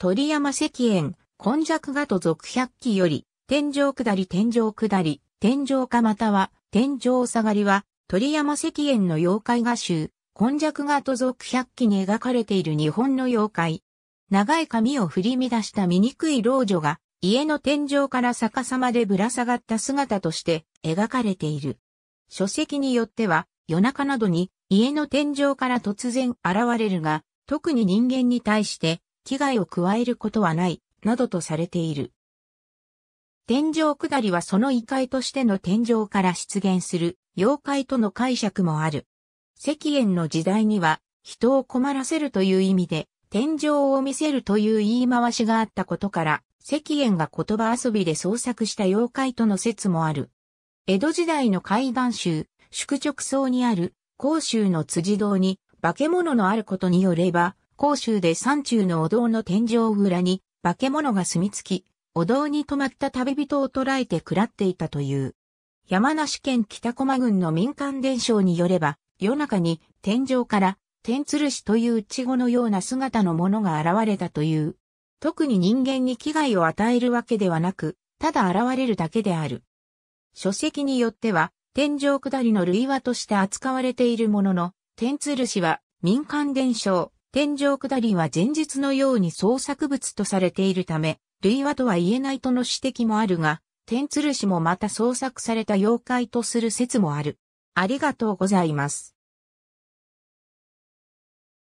鳥山石燕、今弱画と続百鬼より、天井下り天井下り、天井下または、天井下がりは、鳥山石燕の妖怪画集、今弱画と続百鬼に描かれている日本の妖怪。長い髪を振り乱した醜い老女が、家の天井から逆さまでぶら下がった姿として描かれている。書籍によっては、夜中などに家の天井から突然現れるが、特に人間に対して危害を加えることはない、などとされている。天井下りはその異界としての天井から出現する妖怪との解釈もある。石炎の時代には人を困らせるという意味で天井を見せるという言い回しがあったことから石炎が言葉遊びで創作した妖怪との説もある。江戸時代の海岸州、宿直層にある甲州の辻堂に化け物のあることによれば甲州で山中のお堂の天井裏に化け物が住み着き、お堂に泊まった旅人を捕らえて食らっていたという。山梨県北駒郡の民間伝承によれば、夜中に天井から天鶴しという稚児のような姿のものが現れたという。特に人間に危害を与えるわけではなく、ただ現れるだけである。書籍によっては、天井下りの類話として扱われているものの、天鶴しは民間伝承、天井下りは前日のように創作物とされているため、類話とは言えないとの指摘もあるが、天鶴市もまた創作された妖怪とする説もある。ありがとうございます。